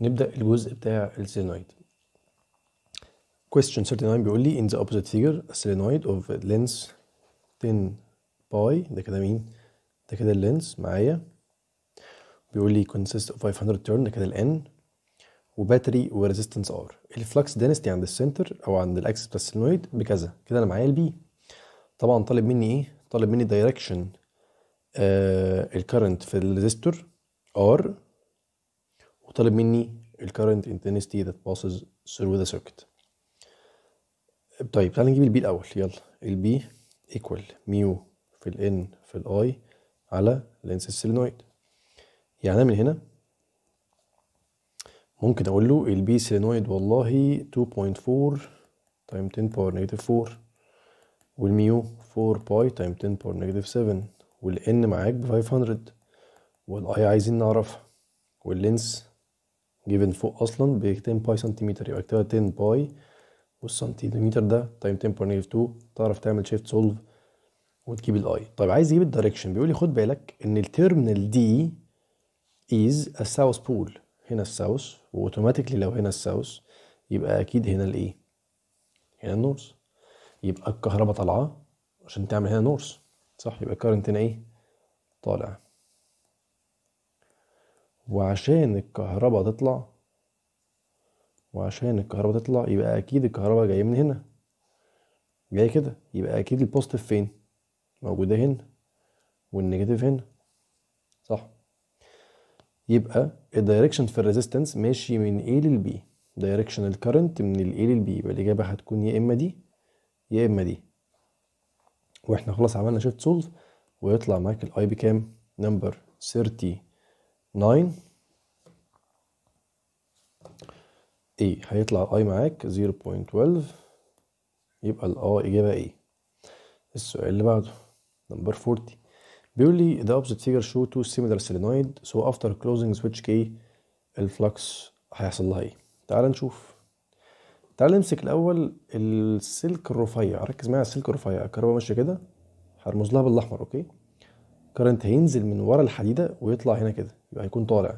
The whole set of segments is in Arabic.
نبدا الجزء بتاع السيلينويد question 39 بيقول لي in the opposite figure a solenoid of length 10 باي ده كده مين ده كده اللينس معايا بيقول لي consists of 500 turn ده كده الان وباتري وريزيستنس ار الفلكس دينستي عند السنتر او عند الاكس بتاع السيلينويد بكذا كده انا معايا البي طبعا طالب مني ايه طالب مني دايركشن آه الكرنت في الريزيستور ار وطالب مني ال current intensity that passes through the circuit طيب تعالى نجيب البي الاول يلا البي ايكوال ميو في الان في الاي على لينس السيلينويد يعني من هنا ممكن اقول له البي سيلينويد والله 2.4 تايم 10 باور نيجاتيف 4 والميو 4 باي تايم 10 باور نيجاتيف 7 والان معاك ب 500 والاي عايزين نعرفها واللينس جيفن فوق اصلا ب 10 باي سنتيمتر يبقى اكتبها 10 باي والسنتيمتر ده تايم 10 باي نيجاتيف 2 تعرف تعمل شيفت سولف وتجيب الاي طيب عايز يجيب الدايركشن بيقول لي خد بالك ان التيرمينال دي از الساوث بول هنا الساوث واوتوماتيكلي لو هنا الساوث يبقى اكيد هنا الايه هنا النورث يبقى الكهرباء طالعه عشان تعمل هنا نورث صح يبقى الكارنت هنا ايه طالع وعشان الكهرباء تطلع وعشان الكهرباء تطلع يبقى اكيد الكهرباء جايه من هنا جايه كده يبقى اكيد البوزيتيف فين موجوده هنا والنيجاتيف هنا صح يبقى الدايركشن في الريزيستنس ماشي من A لل B دايركشن الكرنت من ال A لل B يبقى الإجابة هتكون يا إما دي يا إما دي واحنا خلاص عملنا شيفت سولف ويطلع معاك الاي بي كام نمبر 30 9 A هيطلع الاي معاك 0.12 يبقى الاه اجابه ايه السؤال اللي بعده نمبر 40 بيقول لي the opposite figure show two similar solenoid so after closing switch K الفلكس هيحصل لها ايه تعال نشوف تعال نمسك الاول السلك الرفيع ركز معايا السلك الرفيع الكهرباء ماشيه كده هرمز لها بالاحمر اوكي كرنت هينزل من ورا الحديده ويطلع هنا كده يبقى هيكون طالع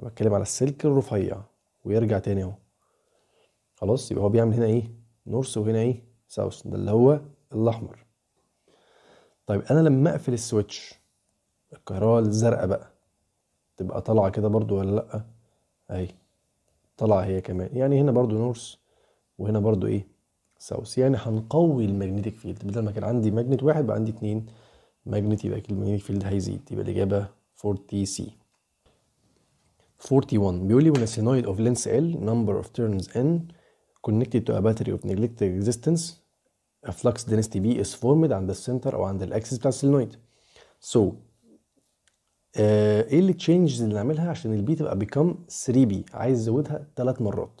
انا بتكلم على السلك الرفيع ويرجع تاني اهو خلاص يبقى هو بيعمل هنا ايه نورث وهنا ايه ساوث ده اللي هو الاحمر طيب انا لما اقفل السويتش الكهرباء الزرقاء بقى تبقى طالعه كده برضو ولا لا اهي طالعه هي كمان يعني هنا برضو نورث وهنا برضو ايه ساوث يعني هنقوي الماجنتيك فيلد بدل ما كان عندي ماجنت واحد بقى عندي اتنين ماجنت يبقى المagnetic فيلد هيزيد يبقى الإجابة 40 سي 41 بيقول لي when a solenoid of length L number of turns N connected to a battery of neglected existence a flux density B is formed عند السنتر أو عند الأكسس بتاع السينويد so uh, ايه اللي تشينجز اللي نعملها عشان ال B تبقى become 3 b عايز ازودها ثلاث مرات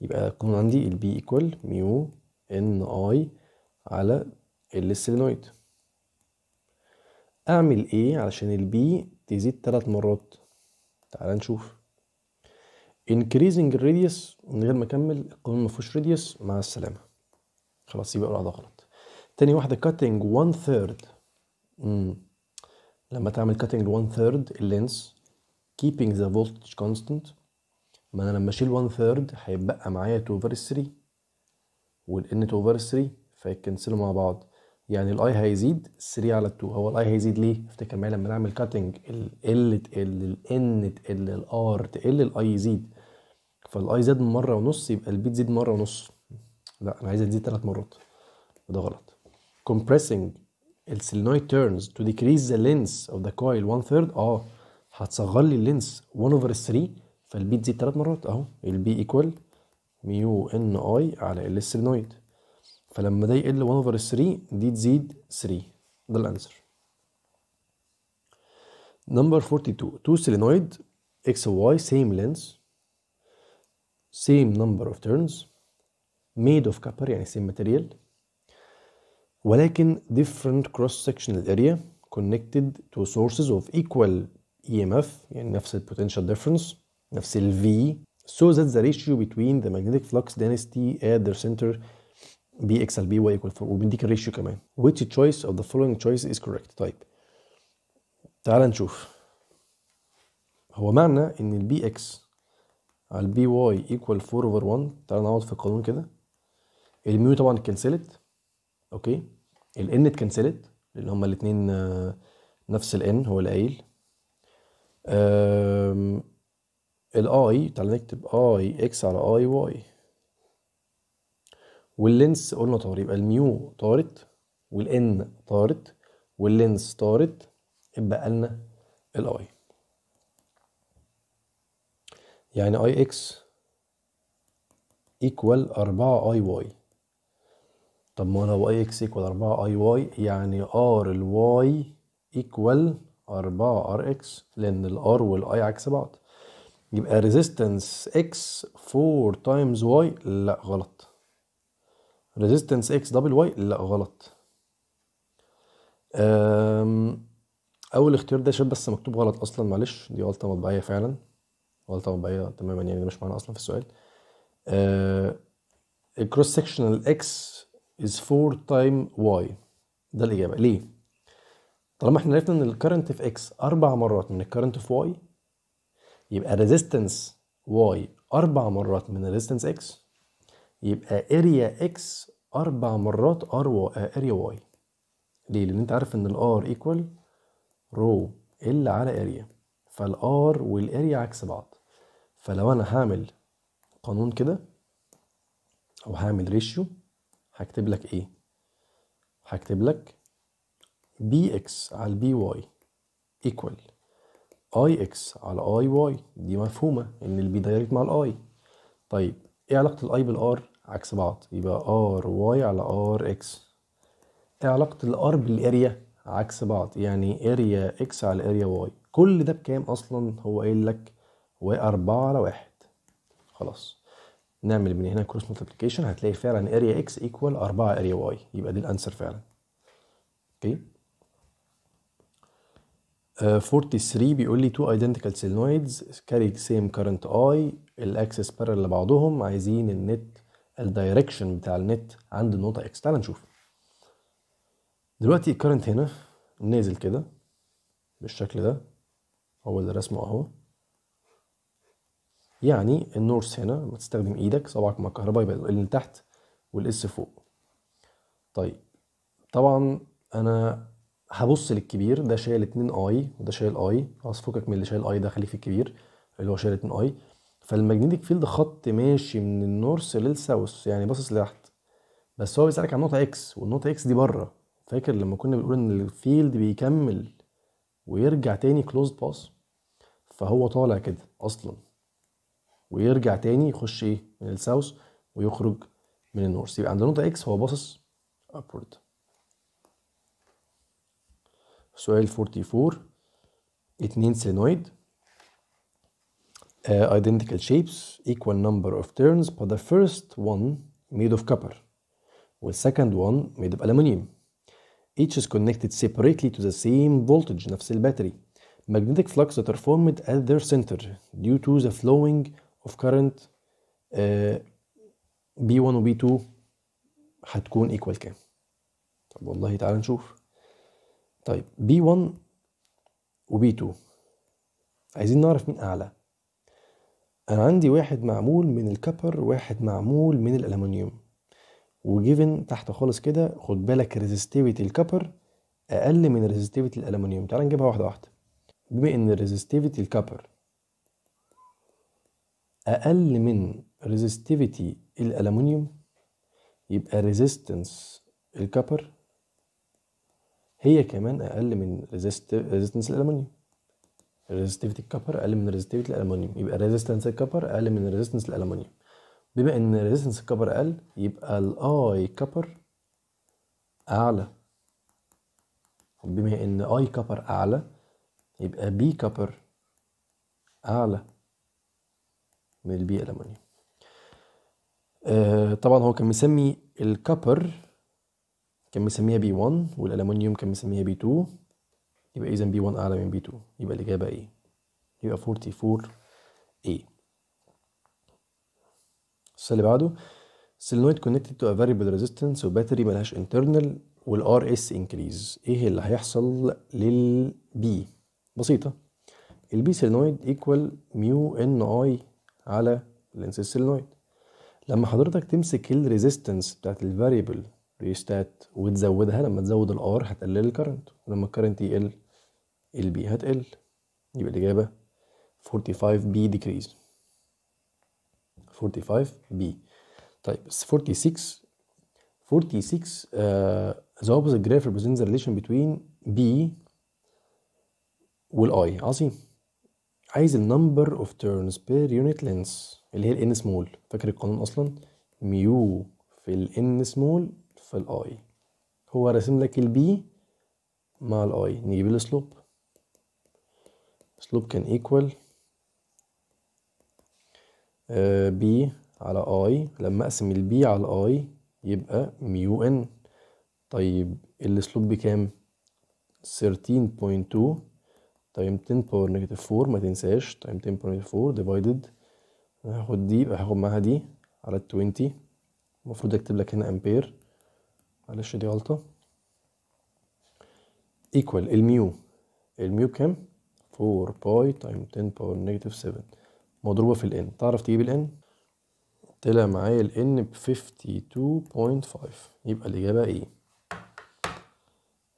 يبقى يكون عندي ال B equal ميو N I على السينويد اعمل ايه علشان البي تزيد تلات مرات تعال نشوف increasing radius من غير ما اكمل القانون ما فيهوش radius مع السلامه خلاص يبقى القاعده غلط تاني واحده cutting one third مم. لما تعمل cutting one third اللينس keeping the voltage constant ما انا لما اشيل one third هيتبقى معايا 2 over 3 n 2 over 3 فيتكنسلوا مع بعض يعني الاي هيزيد 3 على 2 هو الاي هيزيد ليه؟ افتكر معايا لما نعمل كاتنج ال تقل ان تقل الار تقل الاي يزيد فالاي زاد مره ونص يبقى البي تزيد مره ونص لا انا عايزها تزيد ثلاث مرات وده غلط compressing السلينويد turns to decrease the لينس of the coil one third اه هتصغر لي اللينس 1 over 3 فالبي تزيد ثلاث مرات اهو البي ايكوال ميو ان اي على السلينويد فلما ده يقل 1 over 3 دي تزيد 3 ده الانسر number 42 two solenoid x y same length same number of turns made of copper يعني same material ولكن different cross sectional area connected to sources of equal EMF يعني نفس ال potential difference نفس ال V so that the ratio between the magnetic flux density at their center بي اكس على بي واي ايكوال 4 وبنديك الريشيو كمان which choice of the following choice is correct طيب تعال نشوف هو معنى ان البي اكس على البي واي ايكوال 4 اوفر 1 تعال نقعد في القانون كده الميو طبعا اتكنسلت اوكي الان اتكنسلت لان هما الاثنين آه، نفس الان هو اللي قايل الاي تعالى نكتب اي اكس على اي واي واللينس قلنا طار يبقى الميو طارت والان طارت واللينس طارت يبقى لنا الاي يعني اي اكس ايكوال 4 اي واي طب ما لو اي اكس ايكوال 4 اي واي يعني ار الواي ايكوال 4 ار اكس لان الار والاي عكس بعض يبقى ريزيستنس اكس 4 تايمز واي لا غلط ريزيستنس اكس دبل واي لا غلط اول اختيار ده شاب بس مكتوب غلط اصلا معلش دي غلطه مطبعيه فعلا غلطه مطبعيه تماما يعني ده مش معانا اصلا في السؤال الكروس سكشنال اكس از 4 تايم واي ده الاجابه ليه طالما احنا عرفنا ان الكرنت في اكس اربع مرات من الكرنت في واي يبقى ريزيستنس واي اربع مرات من ريزيستنس اكس يبقى اريا اكس اربع مرات ار و اريا آه، واي ليه لان انت عارف ان الار ايكوال رو ال على اريا فالار والاريا عكس بعض فلو انا هعمل قانون كده او هعمل ريشيو هكتب لك ايه هكتب لك بي اكس على البي واي ايكوال اي اكس على اي واي دي مفهومه ان البي دايركت مع الاي طيب ايه علاقه الاي بالار عكس بعض يبقى ار واي على ار اكس ايه علاقة الار بالاريا عكس بعض يعني اريا اكس على اريا واي كل ده بكام اصلا هو قايل لك اربعة على واحد خلاص نعمل من هنا كروس ملتبليكيشن هتلاقي فعلا اريا اكس ايكوال اربعة اريا واي يبقى دي الانسر فعلا اوكي Uh, 43 بيقول لي تو ايدنتيكال solenoids carry same current I الاكسس parallel لبعضهم عايزين النت الدايركشن بتاع النت عند النقطه اكس تعال نشوف دلوقتي الكرنت هنا نازل كده بالشكل ده هو اللي رسمه اهو يعني النورس هنا لما تستخدم ايدك صبعك مع الكهرباء يبقى ال تحت والاس فوق طيب طبعا انا هبص للكبير ده شايل 2 اي وده شايل اي خلاص فكك من اللي شايل اي ده خليه في الكبير اللي هو شايل 2 اي فالماجنتيك فيلد خط ماشي من النورث للساوث يعني باصص لتحت بس هو بيسألك عن نقطة اكس والنقطة اكس دي بره فاكر لما كنا بنقول ان الفيلد بيكمل ويرجع تاني كلوز باس فهو طالع كده اصلا ويرجع تاني يخش ايه من الساوث ويخرج من النورث يبقى عند نقطة اكس هو باصص ابورد سؤال 44 اتنين سينويد uh, identical shapes, equal number of turns, but the first one made of copper, with second one made of aluminium. Each is connected separately to the same voltage, نفس الباتري. Magnetic flux that are formed at their center due to the flowing of current uh, B1 و B2 هتكون equal كام؟ طب والله تعالى نشوف. طيب B1 و B2 عايزين نعرف مين أعلى. انا عندي واحد معمول من الكبر واحد معمول من الالومنيوم وجيفن تحت خالص كده خد بالك ريزيستيفيتي الكبر اقل من ريزيستيفيتي الالومنيوم تعال نجيبها واحده واحده بما ان ريزيستيفيتي الكبر اقل من ريزيستيفيتي الالومنيوم يبقى ريزيستنس الكبر هي كمان اقل من ريزيستنس الالومنيوم ريزستيفيتي الكبر اقل من ريزستيفيتي الالومنيوم يبقى ريزيستنس الكبر اقل من ريزيستنس الالومنيوم بما ان ريزيستنس الكبر اقل يبقى الاي كبر اعلى بما ان اي كبر اعلى يبقى بي كبر اعلى من البي الالومنيوم آه طبعا هو كان مسمي الكبر كان مسميها بي 1 والالومنيوم كان مسميها بي 2 يبقى بي B1 أعلى من بي 2 يبقى الإجابة إيه؟ يبقى 44 A السؤال اللي بعده solenoid كونكتد تو ا فاريبل ريزيستنس وباتري ملهاش انترنال والار اس انكريز ايه اللي هيحصل للبي بسيطه البي سيلينويد ايكوال ميو ان اي على لينس السيلينويد لما حضرتك تمسك الريزيستنس بتاعت الفاريبل ريستات وتزودها لما تزود الار هتقلل الكرنت ولما الكرنت يقل ال B هتقل يبقى الإجابة 45B decrease 45B طيب 46 46 uh, the opposite graph represents the relation between B والاي عظيم عايز النمبر اوف تيرنز بير يونت لينس اللي هي الان سمول فاكر القانون اصلا ميو في الان سمول في الاي هو راسم لك البي مع الاي نجيب السلوب اسلوب كان ايكوال آه، بي على اي لما اقسم البي على اي يبقى ميو ان طيب الاسلوب بكام 13.2 تايم 10 باور نيجاتيف 4 ما تنساش تايم 10 باور نيجاتيف 4 ديفايدد هاخد دي يبقى هاخد معاها دي على 20 المفروض اكتب لك هنا امبير معلش دي غلطه ايكوال الميو الميو كام 4 باي تايم 10 باور نيجاتيف 7 مضروبة في الـ n تعرف تجيب الـ n؟ طلع معايا الـ n بـ 52.5 يبقى الإجابة ايه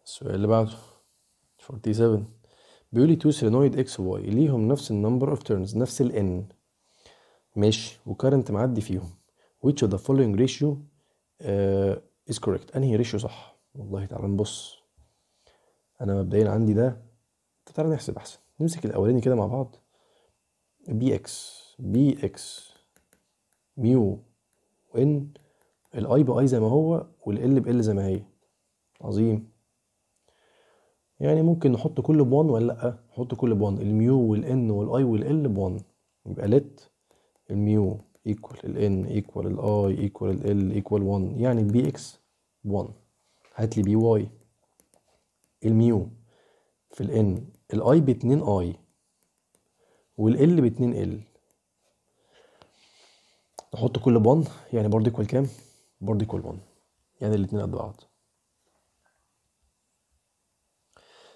السؤال اللي بعده 47 بيقول لي تو سيلينويد اكس واي ليهم نفس النمبر اوف تيرنز نفس الـ n ماشي وكارنت معدي فيهم which of the following ratio uh, is correct انهي ريشيو صح والله تعالى نبص انا مبدئيا عندي ده تعالى نحسب احسن نمسك الاولاني كده مع بعض بي اكس بي اكس ميو ان الاي باي زي ما هو والال بال زي ما هي عظيم يعني ممكن نحط كل 1 ولا لا نحط كل 1 الميو والان والاي والال ب1 يبقى لت الميو ايكوال الان ايكوال الاي ايكوال ال ايكوال 1 يعني البي اكس 1 هات لي بي واي الميو في الان الاي ب 2 اي والال ب 2 ال نحط كل بون يعني برضه يكوال كام؟ برضه يكوال 1 يعني الاتنين قد بعض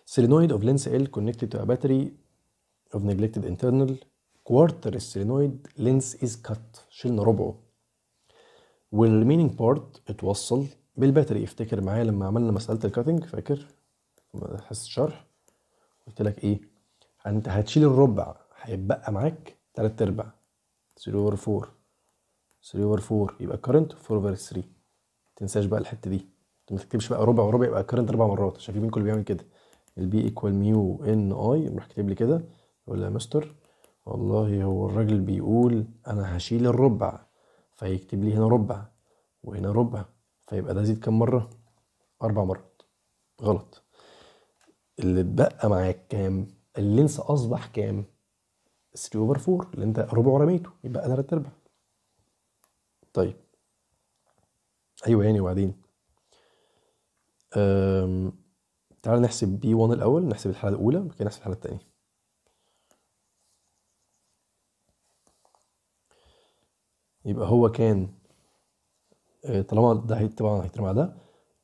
سيلينويد اوف لينس ال كونكتد تو ا باتري اوف neglected انترنال كوارتر solenoid لينس از كات شلنا ربعه والريمينينج بارت اتوصل بالباتري افتكر معايا لما عملنا مسألة الكاتنج فاكر حس الشرح قلت لك ايه انت هتشيل الربع هيتبقى معاك 3 ارباع 3 over 4 3 over 4 يبقى current 4 over 3 تنساش بقى الحته دي ما تكتبش بقى ربع وربع يبقى current اربع مرات عشان في مين كله بيعمل كده البي ايكوال ميو ان اي يروح كاتب لي كده يقول لي يا مستر والله هو الراجل بيقول انا هشيل الربع فيكتب لي هنا ربع وهنا ربع فيبقى ده زيد كام مره اربع مرات غلط اللي اتبقى معاك كام اللينس اصبح كام 3 اوفر 4 اللي انت ربعه رميته يبقى ثلاث ارباع طيب ايوه يعني وبعدين تعال نحسب بي 1 الاول نحسب الحاله الاولى وبعد كده نحسب الحاله الثانيه يبقى هو كان آه، طالما ده طبعا مع ده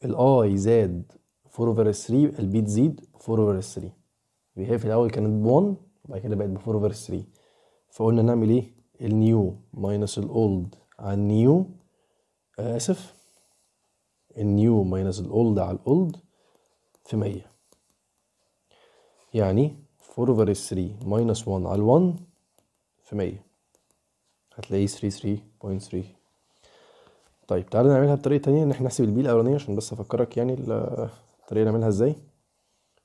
الاي زاد 4 over 3 البي تزيد 4 over 3 هي في الاول كانت ب 1 وبعد كده بقت ب 4 over 3 فقلنا نعمل ايه النيو ماينس الاولد على النيو آه، اسف النيو ماينس الاولد على الاولد في 100 يعني 4 over 3 ماينس 1 على 1 في 100 هتلاقيه 33.3 طيب تعالى نعملها بطريقه تانية ان احنا نحسب البي الاولانيه عشان بس افكرك يعني الطريقه نعملها ازاي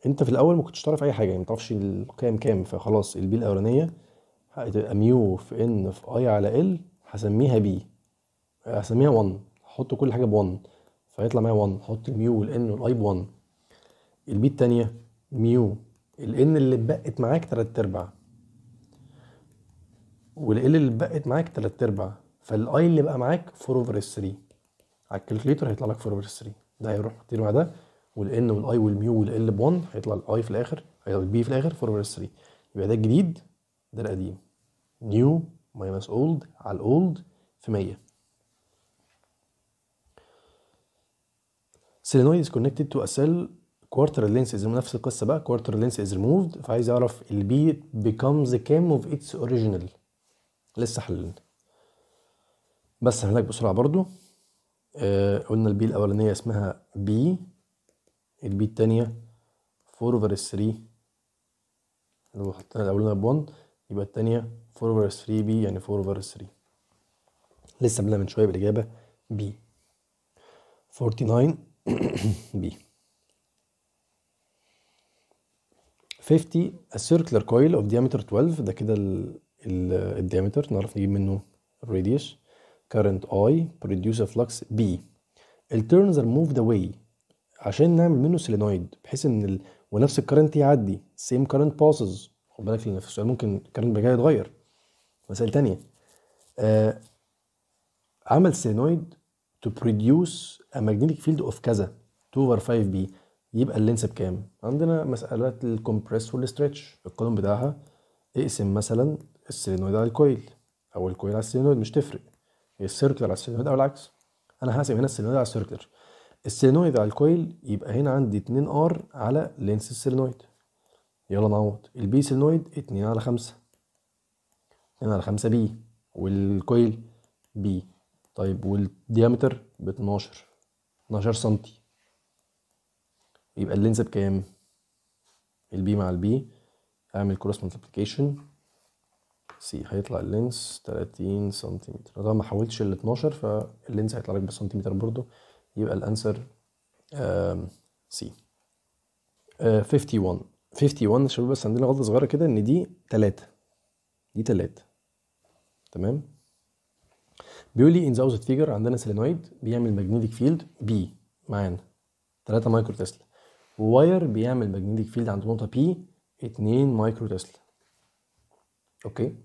انت في الاول ما كنتش تعرف اي حاجه يعني ما تعرفش القيم كام فخلاص البي الاولانيه هتبقى ميو في ان في اي على ال هسميها بي هسميها 1 هحط كل حاجه ب 1 فهيطلع معايا 1 هحط الميو والان والاي ب 1 البي الثانيه ميو الان اللي اتبقت معاك 3 ارباع والال اللي اتبقت معاك 3 ارباع فالاي اللي بقى معاك 4 اوفر 3 على الكالكوليتر هيطلع لك 4 اوفر 3 ده هيروح يطير مع ده والان والاي والميو والال ب 1 هيطلع الاي في الاخر هيطلع البي في الاخر فورمولا 3 يبقى ده الجديد ده القديم نيو ماينس اولد على الاولد في 100 سيلينويد is connected to a cell quarter lens is نفس القصه بقى quarter lens is removed فعايز اعرف البي B becomes كام of its original لسه حللنا بس هناك بسرعه برضو آه قلنا البي الاولانيه اسمها بي البي التانية 4 over 3 لو حطينا الأولانية ب 1 يبقى التانية 4 over 3 بي يعني 4 over 3 لسه بنلاقي من شوية بالإجابة بي 49 بي 50 a circular coil of diameter 12 ده كده ال diameter نعرف نجيب منه radius current I produce a flux B. It turns are moved away عشان نعمل منه سيلينويد بحيث ان ال... ونفس الكرنت يعدي سيم كرنت باسز خد بالك لان في السؤال ممكن الكرنت بجاي يتغير مسائل تانية آه عمل سيلينويد تو بروديوس ا ماجنتيك فيلد اوف كذا 2 اوفر 5 بي يبقى اللينس بكام؟ عندنا مسألة الكومبريس والستريتش القانون بتاعها اقسم مثلا السيلينويد على الكويل او الكويل على السيلينويد مش تفرق السيركلر على السيلينويد او العكس انا هقسم هنا السيلينويد على السيركلر السيلينويد على الكويل يبقى هنا عندي 2 ار على لينس السيلينويد يلا نعوض البي سيلينويد 2 على 5 2 على 5 بي والكويل بي طيب والديامتر ب 12 12 سم يبقى اللينس بكام البي مع البي اعمل كروس ملتبليكيشن سي هيطلع اللينس 30 سنتيمتر طبعا ما حولتش ال 12 فاللينس هيطلع لك بالسنتيمتر برضه يبقى الانسر سي 51 51 شباب بس عندنا غلطه صغيره كده ان دي 3 دي 3 تمام بيقول لي ان ذا اوزت فيجر عندنا سيلينويد بيعمل ماجنتيك فيلد بي معانا 3 مايكرو تسلا وواير بيعمل ماجنتيك فيلد عند نقطه بي 2 مايكرو تسلا اوكي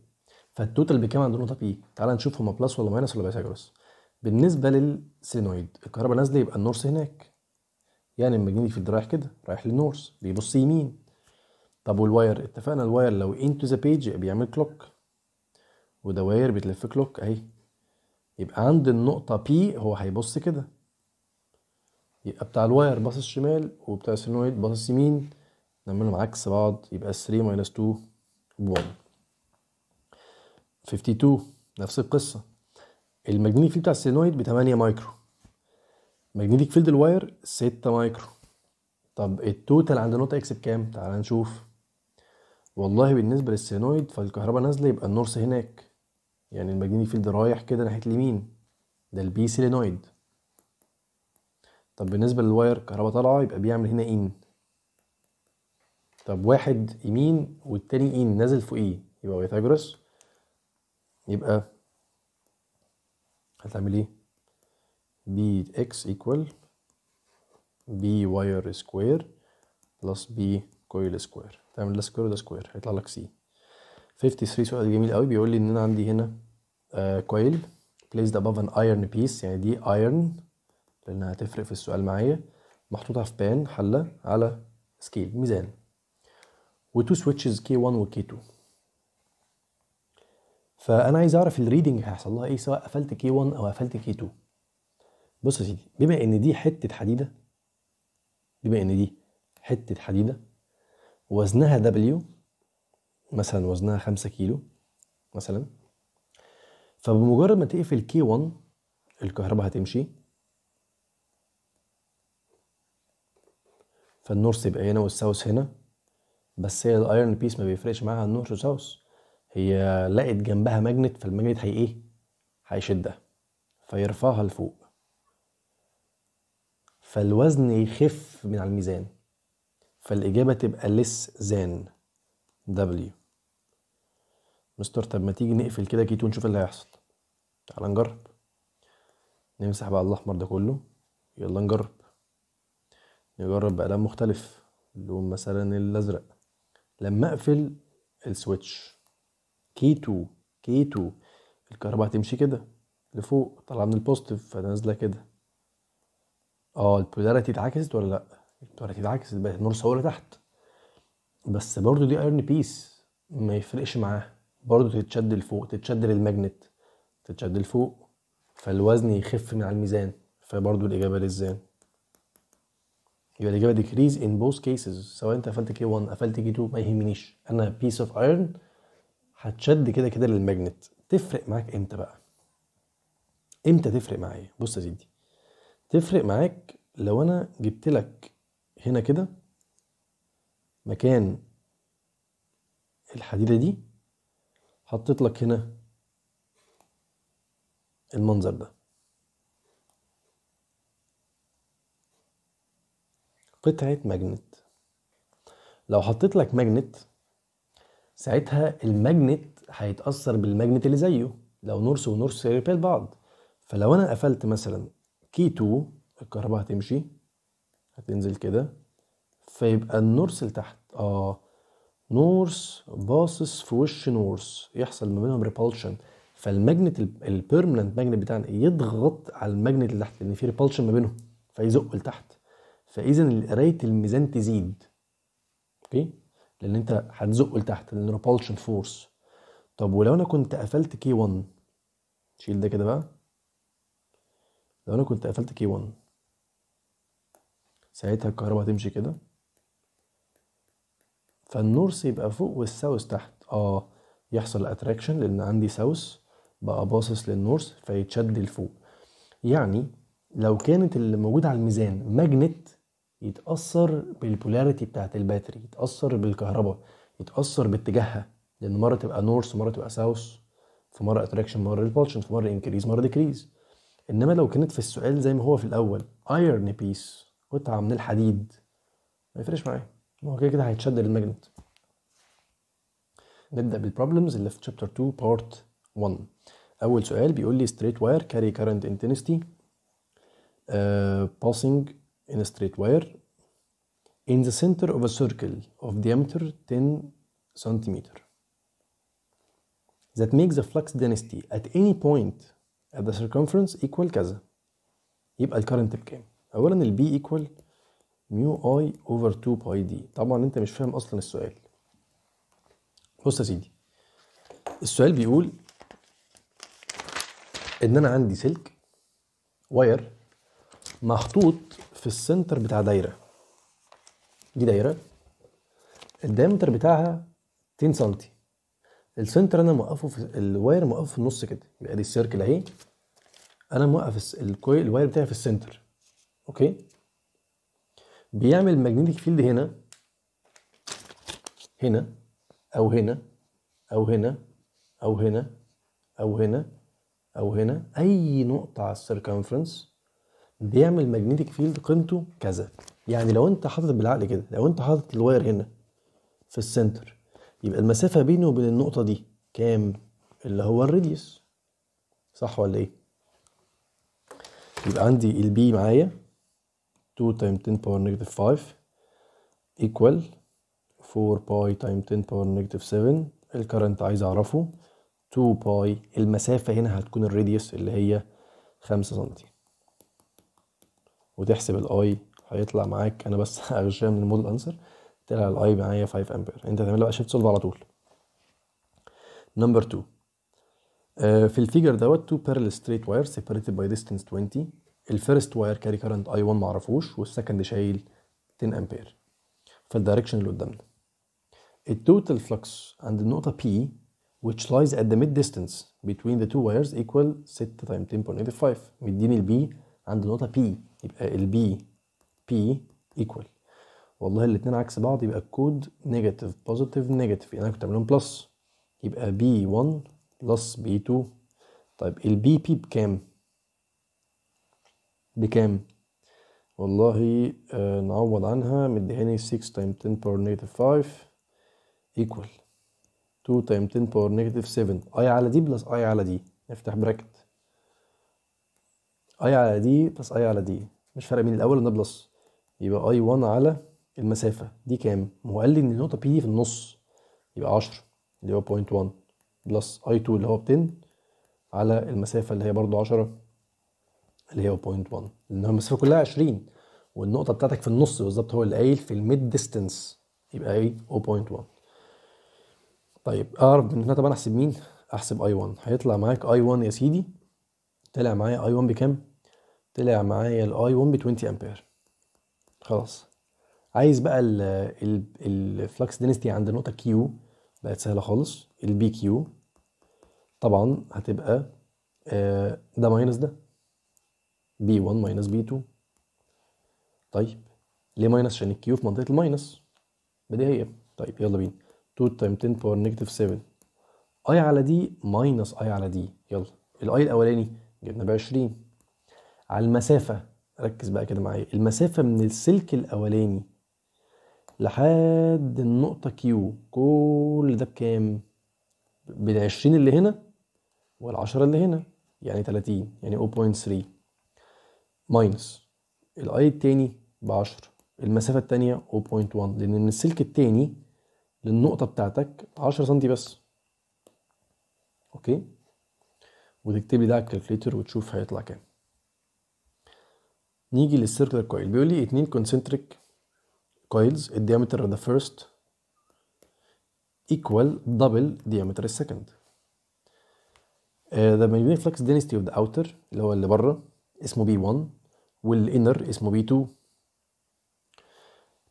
فالتوتال بكام عند نقطه بي تعال نشوف هما بلس ولا ماينس ولا بس بالنسبة للسينويد الكهرباء نازلة يبقى النورس هناك يعني الماجنتيك فيلد رايح كده رايح للنورس بيبص يمين طب والواير اتفقنا الواير لو انتو ذا بيج بيعمل كلوك وده واير بتلف كلوك اهي يبقى عند النقطة P هو هيبص كده يبقى بتاع الواير باصص شمال وبتاع السينويد باصص يمين نعملهم عكس بعض يبقى 3 ماينس 2 1 52 نفس القصة الماجنتيك فيلد بتاع السيلينويد ب 8 مايكرو ماجنتيك فيلد الواير 6 مايكرو طب التوتال عند نقطه اكس بكام تعال نشوف والله بالنسبه للسينويد فالكهرباء نازله يبقى النورس هناك يعني الماجنتيك فيلد رايح كده ناحيه اليمين ده البي سيلينويد طب بالنسبه للواير كهرباء طالعه يبقى بيعمل هنا ان طب واحد يمين والتاني ان نازل فوقيه يبقى بيتاجرس يبقى هتعمل ايه بي اكس ايكوال بي واير سكوير بلس بي كويل سكوير تعمل ده سكوير وده سكوير هيطلع لك سي 53 سؤال جميل قوي بيقول لي ان انا عندي هنا كويل آه، بليسد above ان ايرن بيس يعني دي ايرن لانها هتفرق في السؤال معايا محطوطه في بان حله على سكيل ميزان و2 سويتشز كي 1 وكي 2 فانا عايز اعرف الريدنج هيحصل لها ايه سواء قفلت كي 1 او قفلت كي 2 بص يا سيدي بما ان دي حته حديده بما ان دي حته حديده وزنها دبليو مثلا وزنها 5 كيلو مثلا فبمجرد ما تقفل كي 1 الكهرباء هتمشي فالنورث يبقى هنا والساوث هنا بس هي الايرن بيس ما بيفرقش معاها النورث وساوث هي لقت جنبها ماجنت فالماجنت هي ايه هيشدها فيرفعها لفوق فالوزن يخف من على الميزان فالاجابه تبقى لس زان دبليو مستر طب ما تيجي نقفل كده كيتو ونشوف إيه اللي هيحصل تعال نجرب نمسح بقى الاحمر ده كله يلا نجرب نجرب بقلم مختلف اللون مثلا الازرق لما اقفل السويتش كيتو كيتو الكهرباء هتمشي كده لفوق طالعه من البوزيتيف فنازله كده اه البولاريتي اتعكست ولا لا البولاريتي اتعكست بقت النور صورة تحت بس برضو دي ايرن بيس ما يفرقش معاه برضو تتشد لفوق تتشد للماجنت تتشد لفوق فالوزن يخف من على الميزان فبرضو الاجابه للزان يبقى الاجابه ديكريز ان بوث كيسز سواء انت قفلت كي 1 قفلت كي 2 ما يهمنيش انا بيس اوف ايرن هتشد كده كده للماجنت تفرق معاك امتى بقى امتى تفرق معايا بص يا سيدي تفرق معاك لو انا جبت لك هنا كده مكان الحديده دي حطيت لك هنا المنظر ده قطعه ماجنت لو حطيت لك ماجنت ساعتها الماجنت هيتاثر بالماجنت اللي زيه لو نورث ونورث ريبيل بعض فلو انا قفلت مثلا كي 2 الكهرباء هتمشي هتنزل كده فيبقى النورث تحت اه نورث باصص في وش نورث يحصل ما بينهم ريبولشن فالماجنت البيرمننت ماجنت بتاعنا يضغط على الماجنت اللي تحت لان في ريبولشن ما بينهم فيزق لتحت فاذا قرايه الميزان تزيد اوكي لان انت هتزقه لتحت لان ريبولشن فورس طب ولو انا كنت قفلت كي 1 شيل ده كده بقى لو انا كنت قفلت كي 1 ساعتها الكهرباء هتمشي كده فالنورث يبقى فوق والساوث تحت اه يحصل اتراكشن لان عندي ساوث بقى باصص للنورث فيتشد لفوق يعني لو كانت اللي موجوده على الميزان ماجنت يتاثر بالبولاريتي بتاعه الباتري يتاثر بالكهرباء يتاثر باتجاهها لان مره تبقى نورث ومره تبقى ساوث في مره اتراكشن مره ريبولشن في مره انكريز مره ديكريز انما لو كانت في السؤال زي ما هو في الاول ايرن بيس قطعه من الحديد ما يفرقش معايا هو كده كده هيتشد للماجنت نبدا بالبروبلمز اللي في تشابتر 2 بارت 1 اول سؤال بيقول لي ستريت wire كاري كارنت انتنستي uh, in a straight wire in the center of a circle of diameter 10 cm that makes the flux density at any point at the circumference equal كذا يبقى الكرنت بكام؟ اولا ال B equal mu i over 2 pi d طبعا انت مش فاهم اصلا السؤال بص يا سيدي السؤال بيقول ان انا عندي سلك واير محطوط في السنتر بتاع دايره دي دايره الدايمتر بتاعها 10 سم السنتر انا موقفه في الواير موقفه في النص كده يبقى دي السيركل اهي انا موقف الواير بتاعي في السنتر اوكي بيعمل ماجنتيك فيلد هنا هنا او هنا او هنا او هنا او هنا او هنا اي نقطه على السيركمفرنس بيعمل ماجنتيك فيلد قيمته كذا يعني لو انت حاطط بالعقل كده لو انت حاطط الواير هنا في السنتر يبقى المسافه بينه وبين النقطه دي كام اللي هو الريديوس صح ولا ايه يبقى عندي البي معايا 2 تايم 10 باور نيجاتيف 5 ايكوال 4 باي تايم 10 باور نيجاتيف 7 الكرنت عايز اعرفه 2 باي المسافه هنا هتكون الريديوس اللي هي 5 سنتي وتحسب الاي هيطلع معاك انا بس اغشيها من المودل انسر طلع الاي معايا 5 امبير انت تعمل بقى شيفت سولف على طول نمبر 2 آه، في الفيجر دوت تو بارل ستريت واير سيبريتد باي ديستنس 20 الفيرست واير كاري كارنت اي 1 معرفوش والسكند شايل 10 امبير فالدايركشن اللي قدامنا التوتال فلكس عند النقطه P which lies at the mid distance between the two wires equal 6 times 10.85 مديني البي عند النقطه P يبقى البي بي ايكوال والله الاثنين عكس بعض يبقى الكود نيجاتيف بوزيتيف نيجاتيف يعني انا كنت عاملهم بلس يبقى بي 1 بلس بي 2 طيب البي بي بكام بكام والله آه نعوض عنها مديهاني 6 تايم 10 باور نيجاتيف 5 ايكوال 2 تايم 10 باور نيجاتيف 7 اي على دي بلس اي على دي نفتح براكت اي على دي بلس اي على دي مش فارقه مين الاول انا بلس يبقى اي 1 على المسافه دي كام؟ هو قال لي ان النقطه بي دي في النص يبقى 10 اللي هو 0.1 بلس اي 2 اللي هو 10 على المسافه اللي هي برضو 10 اللي هي 0.1 لان المسافه كلها 20 والنقطه بتاعتك في النص بالظبط هو اللي قايل في الميد ديستنس يبقى ايه 0.1 طيب اعرف من هنا طب انا احسب مين؟ احسب اي 1 هيطلع معاك اي 1 يا سيدي طلع معايا اي 1 بكام طلع معايا الاي 1 ب 20 امبير خلاص عايز بقى الفلكس دينستي عند النقطه كيو بقت سهله خالص البي كيو طبعا هتبقى آه، ده ماينس ده بي 1 ماينس بي 2 طيب ليه ماينس عشان الكيو في منطقه الماينس بديهيه طيب يلا بينا 2 تايم 10 باور نيجاتيف 7 اي على دي ماينس اي على دي يلا الاي الاولاني جبنا ب 20 على المسافة ركز بقى كده معايا المسافة من السلك الأولاني لحد النقطة كيو كل ده بكام؟ بال 20 اللي هنا وال 10 اللي هنا يعني 30 يعني 0.3 ماينس الاي التاني ب 10 المسافة التانية 0.1 لأن من السلك التاني للنقطة بتاعتك 10 سم بس اوكي وتكتبي ده على الكالكليتر وتشوف هيطلع كام نيجي للسيركلر كويل بيقول لي اتنين كونسنتريك كويلز الديامتر ذا فيرست equal double diameter السكند ذا uh, magnetic flux density of the outer اللي هو اللي بره اسمه B1 والinner اسمه B2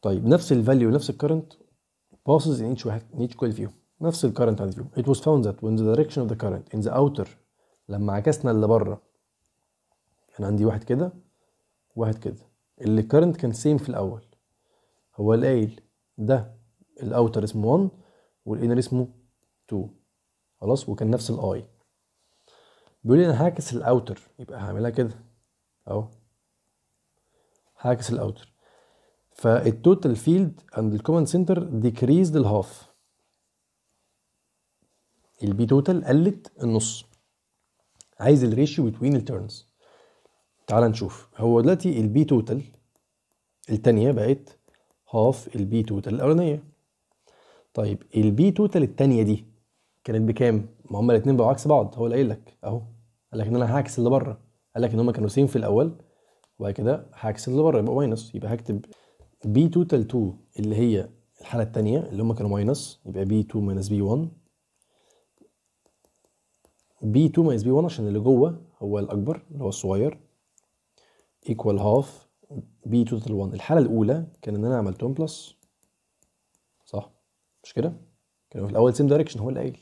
طيب نفس الفاليو نفس الكرنت passes in each, ان each coil فيهم نفس الكرنت عند فيهم it was found that when the direction of the current in the outer لما عكسنا اللي بره كان يعني عندي واحد كده واحد كده اللي كارنت كان سيم في الاول هو قايل ده الاوتر اسمه 1 والانر اسمه 2 خلاص وكان نفس الاي بيقول لي انا هعكس الاوتر يبقى هعملها كده اهو هعكس الاوتر فالتوتال فيلد عند الكومن سنتر ديكريز للهاف البي توتال قلت النص عايز الريشيو بتوين التيرنز تعال نشوف هو دلوقتي البي توتال التانية بقت هاف البي توتال الأولانية طيب البي توتال التانية دي كانت بكام؟ ما هما الاتنين بقوا عكس بعض هو اللي قايل لك اهو قال لك ان انا هعكس اللي بره قال لك ان هما كانوا سيم في الأول وبعد كده هعكس اللي بره يبقى ماينس يبقى هكتب بي توتال 2 اللي هي الحالة التانية اللي هما كانوا ماينس يبقى بي 2 ماينس بي 1 بي 2 ناقص بي 1 عشان اللي جوه هو الاكبر اللي هو الصغير ايكوال هاف بي 2 تلت 1 الحاله الاولى كان ان انا عملتهم بلس صح مش كده كان في الاول سيم دايركشن هو اللي قايل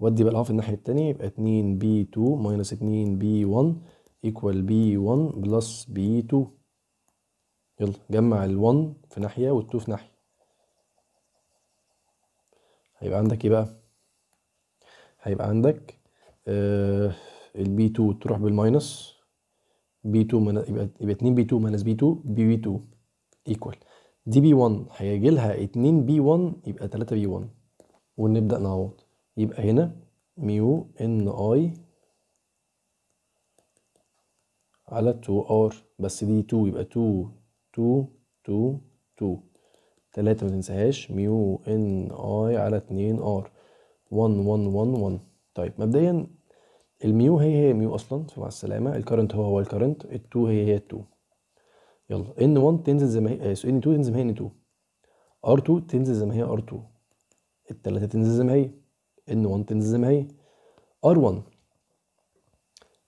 ودي بقى الهاف الناحيه الثانيه يبقى 2 بي 2 ماينس 2 بي 1 ايكوال بي 1 بلس بي 2 يلا جمع ال 1 في ناحيه وال 2 في ناحيه هيبقى عندك ايه بقى هيبقى عندك آه، البي 2 تروح بالماينس بي 2 يبقى 2 بي 2 ماينس بي 2 بي 2 ايكوال دي بي 1 هيجي لها 2 بي 1 يبقى 3 بي 1 ونبدا نعوض يبقى هنا ميو ان اي على 2 ار بس دي 2 يبقى 2 2 2 2 3 ما تنساهاش ميو ان اي على 2 ار 1 1 1 1 طيب مبدئيا الميو هي هي ميو اصلا مع السلامه الكرنت هو هو الكرنت ال2 هي هي ال2 يلا ان 1 آه، تنزل زي ما هي ان 2 تنزل زي ما هي ان 2 ار 2 تنزل زي ما هي ار 2 التلاته تنزل زي ما هي ان 1 تنزل زي ما هي ار 1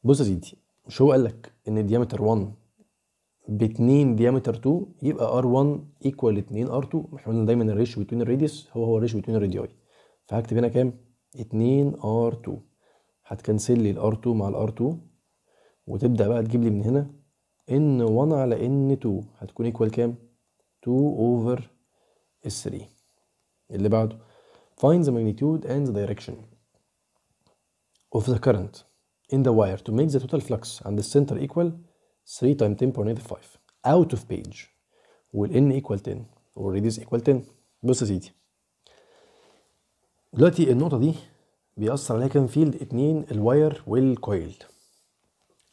بص يا سيدي مش هو قال لك ان ديامتر 1 ب 2 ديامتر 2 يبقى ار 1 ايكوال 2 ار 2 احنا قلنا دايما الريشيو بين الراديوس هو هو الريشيو بين الراديوي فهكتب هنا كام 2 ار 2 هتكنسل لي الار 2 مع الار 2 وتبدا بقى تجيب لي من هنا ان 1 على ان 2 هتكون ايكوال كام 2 اوفر ال 3 اللي بعده find the magnitude and the direction of the current in the wire to make the total flux and the center equal 3 times 10 power negative 5 out of page n equal 10 radius equal 10 بص يا سيدي دلوقتي النقطة دي بيأثر عليها فيلد اتنين الواير والكويل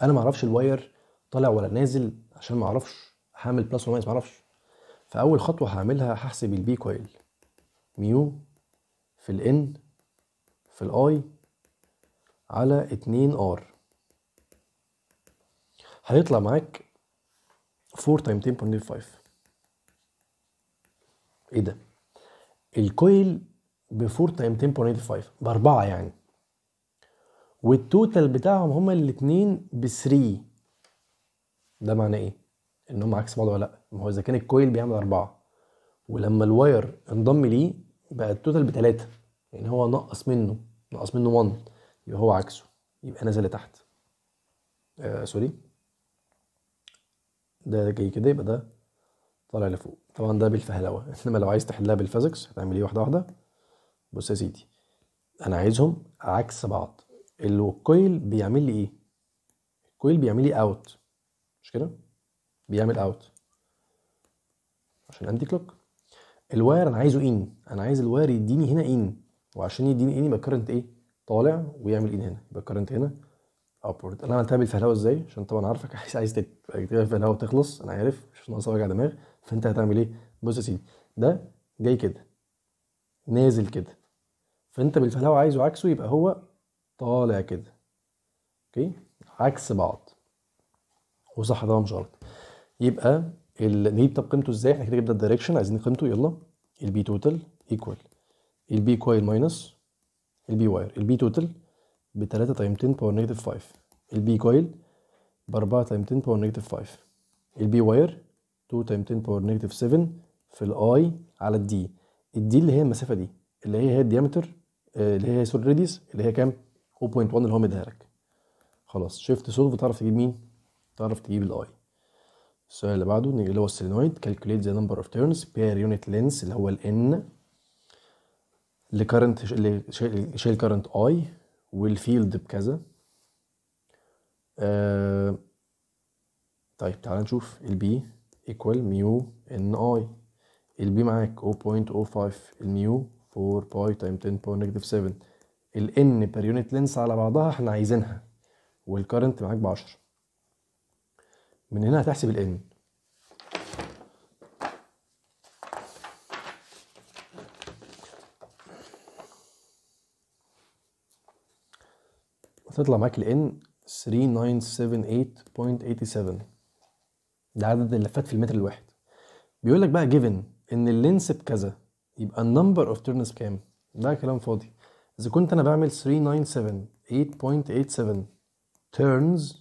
انا معرفش الواير طالع ولا نازل عشان معرفش هعمل بلس وماينس معرفش فاول خطوه هعملها هحسب البي كويل ميو في الان في الاي على اتنين ار هيطلع معاك 4 تايم 10.5 ايه ده الكويل ب4 تايم 10.85 باربعه يعني والتوتال بتاعهم هما الاثنين ب 3 ده معناه ايه؟ ان هما عكس بعض ولا لا؟ ما هو اذا كان الكويل بيعمل اربعه ولما الواير انضم ليه بقى التوتال بتلاته يعني هو نقص منه نقص منه 1 يبقى هو عكسه يبقى نازل لتحت آه سوري ده جاي كده يبقى ده طالع لفوق طبعا ده بالفهلوه انما لو عايز تحلها بالفيزكس هتعمل ايه واحده واحده بص يا سيدي انا عايزهم عكس بعض الكويل بيعمل لي ايه الكويل بيعمل لي اوت مش كده بيعمل اوت عشان انتي كلوك الواير انا عايزه ان انا عايز الواير يديني هنا ان وعشان يديني ان يبقى الكرنت ايه طالع ويعمل ان هنا يبقى الكرنت هنا ابورد انا عملتها بالفهلاوه ازاي عشان طبعا عارفك عايز عايز تبقى الفهلاوه تخلص انا عارف مش ناقصه وجع دماغ فانت هتعمل ايه بص يا سيدي ده جاي كده نازل كده فانت بالفلاوة عايزه عكسه يبقى هو طالع كده اوكي عكس بعض وصح طبعا مش غلط يبقى نجيب طب قيمته ازاي احنا كده جبنا الدايركشن عايزين قيمته يلا البي توتال ايكوال البي كويل ماينس البي واير البي توتال ب 3 تايم 10 باور نيجاتيف 5 البي كويل ب 4 تايم 10 باور نيجاتيف 5 البي واير 2 تايم 10 باور نيجاتيف 7 في الاي على الدي الدي اللي هي المسافه دي اللي هي هي الديامتر آه، اللي هي ريديس اللي هي كام 0.1 اللي هو مديها لك خلاص شيفت سولف تعرف تجيب مين تعرف تجيب الاي السؤال اللي بعده اللي هو السيلينويد كالكوليت ذا نمبر اوف تيرنز بير يونت لينس اللي هو الان لكرنت شايل كرنت اي والفيلد بكذا آه، طيب تعال نشوف البي ايكوال ميو ان اي البي معاك 0.05 الميو 4 باي تايم 10 باور نيجاتيف 7 ال ان بير يونت لينس على بعضها احنا عايزينها والكرنت معاك ب 10 من هنا هتحسب ال ان هتطلع معاك ال ان 3978.87 ده عدد اللفات في المتر الواحد بيقول لك بقى جيفن ان اللينس بكذا يبقى النمبر اوف تيرنز كام ده كلام فاضي اذا كنت انا بعمل 397 8.87 turns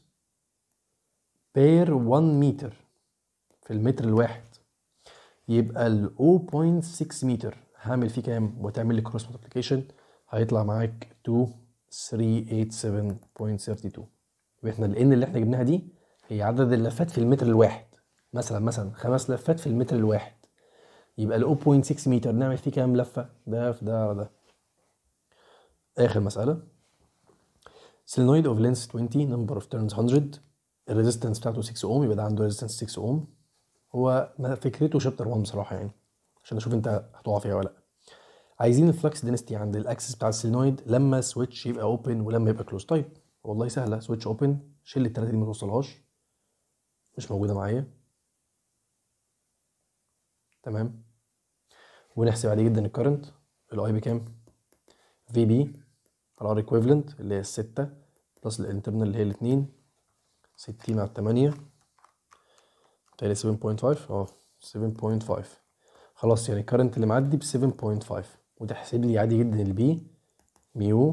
بير 1 متر في المتر الواحد يبقى ال 0.6 متر هعمل فيه كام وتعمل لي كروس ملتبليكيشن هيطلع معاك 2387.32 واحنا ال n اللي احنا جبناها دي هي عدد اللفات في المتر الواحد مثلا مثلا خمس لفات في المتر الواحد يبقى ال 0.6 متر نعمل فيه كام لفه ده في ده على ده اخر مساله solenoid اوف لينس 20 نمبر اوف تيرنز 100 الريزستنس بتاعته 6 اوم يبقى ده عنده ريزستنس 6 اوم هو فكرته شابتر 1 بصراحه يعني عشان اشوف انت هتقع فيها ولا لا عايزين الفلكس دينستي عند الاكسس بتاع السيلينويد لما سويتش يبقى اوبن ولما يبقى كلوز طيب والله سهله سويتش اوبن شيل الثلاثه دي ما توصلهاش مش موجوده معايا تمام ونحسب عليه جدا الكرنت الاي بكام في بي الار ايكويفلنت اللي هي الستة بلس الانترنال اللي هي الاتنين ستين على تمانية تالي سفن بوينت فايف اه سفن بوينت فايف خلاص يعني الكرنت اللي معدي بسفن بوينت فايف وتحسب لي عادي جدا البي ميو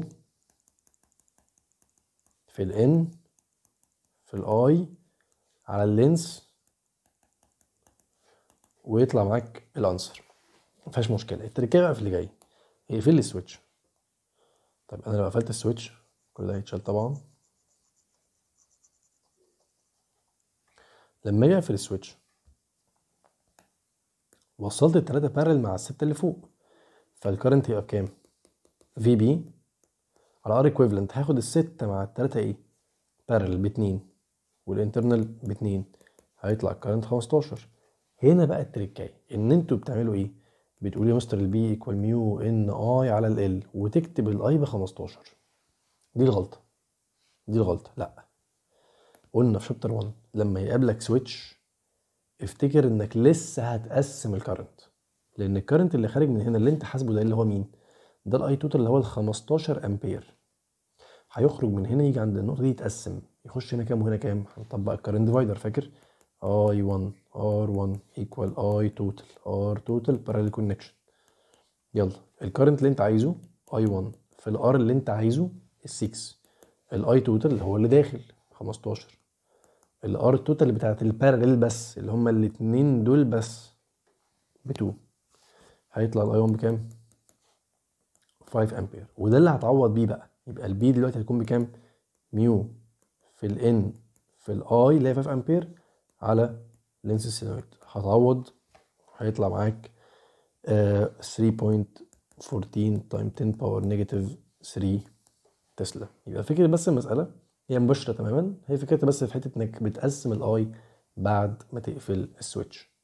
في الان في الاي على اللينس ويطلع معاك الانسر مفيهاش مشكله التركيه بقى في اللي جاي يقفل لي السويتش طب انا لو قفلت السويتش كل ده هيتشال طبعا لما اجي اقفل السويتش وصلت التلاتة بارل مع الستة اللي فوق فالكرنت يبقى بكام؟ في بي على ار ايكويفلنت هاخد الستة مع التلاتة ايه؟ بارل باتنين والانترنال باتنين هيطلع الكرنت 15 هنا بقى التريكاية ان انتوا بتعملوا ايه؟ بتقول يا مستر البي ايكوال ميو ان اي على ال ال وتكتب الاي ب 15 دي الغلطه دي الغلطه لا قلنا في شابتر 1 لما يقابلك سويتش افتكر انك لسه هتقسم الكرنت لان الكرنت اللي خارج من هنا اللي انت حاسبه ده اللي هو مين ده الاي توتال اللي هو ال 15 امبير هيخرج من هنا يجي عند النقطه دي يتقسم يخش هنا كام وهنا كام هنطبق الكرنت ديفايدر فاكر اي 1 R1 equal I total R total parallel connection يلا الكرنت اللي انت عايزه I1 في ال R اللي انت عايزه ال 6 ال I total اللي هو اللي داخل 15 ال R total بتاعت الباراليل بس اللي هما الاتنين دول بس ب 2 هيطلع i 1 بكام؟ 5 امبير وده اللي هتعوض بيه بقى يبقى B دلوقتي هيكون بكام؟ ميو في N في I اللي هي 5 امبير على لينس السيلويد هتعوض هيطلع معاك 3.14 تايم 10 باور نيجاتيف 3 تسلا يبقى فكره بس المساله هي مباشره تماما هي فكرتها بس في حته انك بتقسم الاي بعد ما تقفل السويتش